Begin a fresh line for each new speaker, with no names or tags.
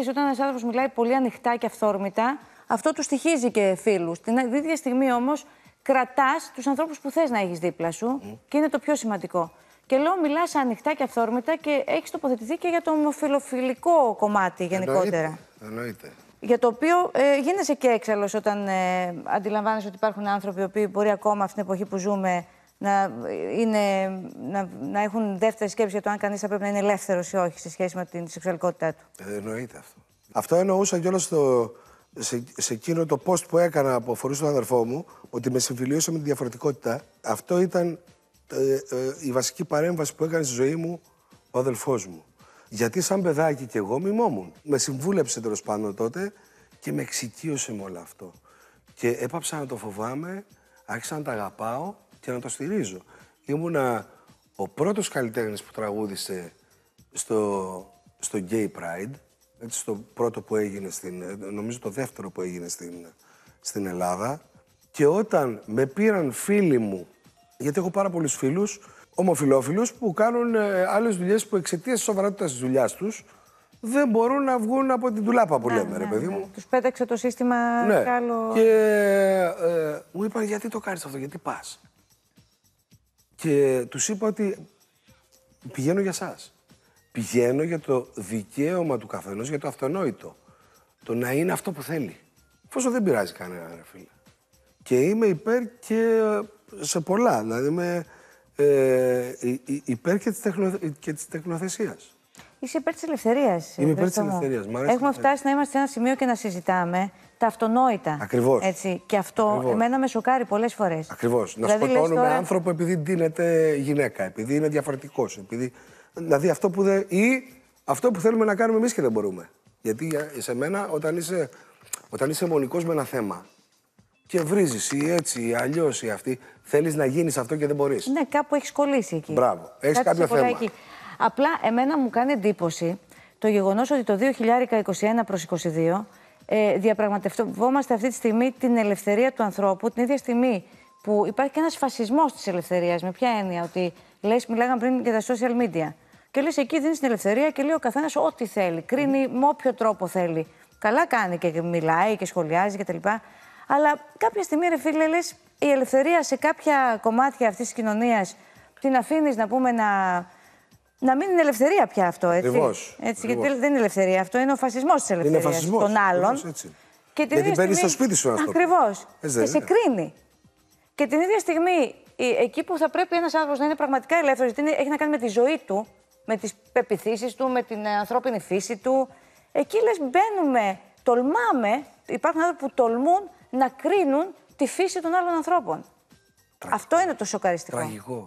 ξέρεις, όταν ένας άνθρωπος μιλάει πολύ ανοιχτά και αυθόρμητα, αυτό του στοιχίζει και φίλους. Την ίδια στιγμή όμως κρατάς τους ανθρώπους που θες να έχεις δίπλα σου και είναι το πιο σημαντικό. Και λέω, μιλάς ανοιχτά και αυθόρμητα και έχεις τοποθετηθεί και για το ομοφιλοφιλικό κομμάτι γενικότερα. Εννοείται. Για το οποίο ε, γίνεσαι και έξαλλος όταν ε, αντιλαμβάνεσαι ότι υπάρχουν άνθρωποι που μπορεί ακόμα αυτή την εποχή που ζούμε να, είναι, να, να έχουν δεύτερη σκέψη για το αν κανείς θα πρέπει να είναι ελεύθερος ή όχι σε σχέση με την σεξουαλικότητά του. Ε, εννοείται αυτό.
Αυτό εννοούσα κιόλας σε, σε εκείνο το post που έκανα από αφορούσε τον αδερφό μου, ότι με συμφιλίωσε με τη διαφορετικότητα. Αυτό ήταν ε, ε, η βασική παρέμβαση που έκανε στη ζωή μου ο αδελφός μου. Γιατί σαν παιδάκι κι εγώ μιμόμουν. Με συμβούλεψε τέλος πάντων τότε και με εξοικείωσε με όλο αυτό. Και έπαψα να το φοβάμαι, άρχισα να τα αγαπάω και να το στηρίζω. Ήμουνα ο πρώτος καλλιτέχνης που τραγούδησε στο, στο Gay Pride, έτσι, στο πρώτο που έγινε στην, νομίζω το δεύτερο που έγινε στην, στην Ελλάδα. Και όταν με πήραν φίλοι μου, γιατί έχω πάρα πολλούς φίλους, ομοφιλόφιλους που κάνουν άλλε άλλες δουλειές που εξαιτίας της σοβαρότητας της δουλειάς τους δεν μπορούν να βγουν από την τουλάπα που ναι, λέμε, ρε ναι, παιδί ναι. μου.
Τους πέταξε το σύστημα ναι. καλό. Και
ε, ε, μου είπαν γιατί το κάνεις αυτό, γιατί πας. Και τους είπα ότι πηγαίνω για σας. Πηγαίνω για το δικαίωμα του καθενός, για το αυτονόητο. Το να είναι αυτό που θέλει. πόσο δεν πειράζει κανένα, ρε Και είμαι υπέρ και ε, σε πολλά. Δηλαδή είμαι ε, ε, υπέρ και της, τεχνο, και της τεχνοθεσίας.
Είσαι υπέρ της ελευθερίας. Είμαι υπέρ της ελευθερία. Έχουμε φτάσει να είμαστε σε ένα σημείο και να συζητάμε τα αυτονόητα. Ακριβώς. Και αυτό Ακριβώς. εμένα με σοκάρει πολλές φορές. Ακριβώς.
Δηλαδή, να σκοτώνουμε τώρα... άνθρωπο επειδή ντύνεται γυναίκα, επειδή είναι διαφορετικός. Επειδή... Δηλαδή αυτό που, δεν... ή αυτό που θέλουμε να κάνουμε εμείς και δεν μπορούμε. Γιατί σε μένα, όταν είσαι, όταν είσαι μονικός με ένα θέμα και βρίζεις ή έτσι ή αλλιώς ή αυτή, θέλεις να γίνεις αυτό και δεν μπορείς. Ναι, κάπου έχεις κολλήσει εκεί. Μπράβο. Έχεις κάποιο θέμα. Εκεί.
Απλά εμένα μου κάνει εντύπωση το γεγονός ότι το 2021 προ 2022 ε, διαπραγματευόμαστε αυτή τη στιγμή την ελευθερία του ανθρώπου, την ίδια στιγμή που υπάρχει και ένας φασισμός της ελευθερίας. Με ποια έννοια, ότι λες, μιλάγαμε πριν για τα social media. Και λες, εκεί δίνεις την ελευθερία και λέει ο καθένας ό,τι θέλει. Κρίνει με όποιο τρόπο θέλει. Καλά κάνει και μιλάει και σχολιάζει κτλ. Και Αλλά κάποια στιγμή, ρε φίλε, λες, η ελευθερία σε κάποια κομμάτια αυτής της κοινωνίας την αφήνεις να πούμε να να μην είναι ελευθερία πια αυτό, έτσι. Ακριβώς. έτσι Ακριβώς. Γιατί δεν είναι ελευθερία αυτό, είναι ο φασισμός της ελευθερία των άλλων. έτσι. Και την Γιατί παίρνει στο σπίτι σου αυτό. Ακριβώς. Ε, Και σε κρίνει. Και την ίδια στιγμή, εκεί που θα πρέπει ένας άνθρωπος να είναι πραγματικά ελεύθερος, γιατί έχει να κάνει με τη ζωή του, με τις πεπιθήσεις του, με την ε, ανθρώπινη φύση του. Εκεί λες, μπαίνουμε, τολμάμε. Υπάρχουν άνθρωποι που τολμούν να κρίνουν τη φύση των άλλων ανθρώπων. Τραγικό. Αυτό είναι το σοκαριστικό. Τραγικό.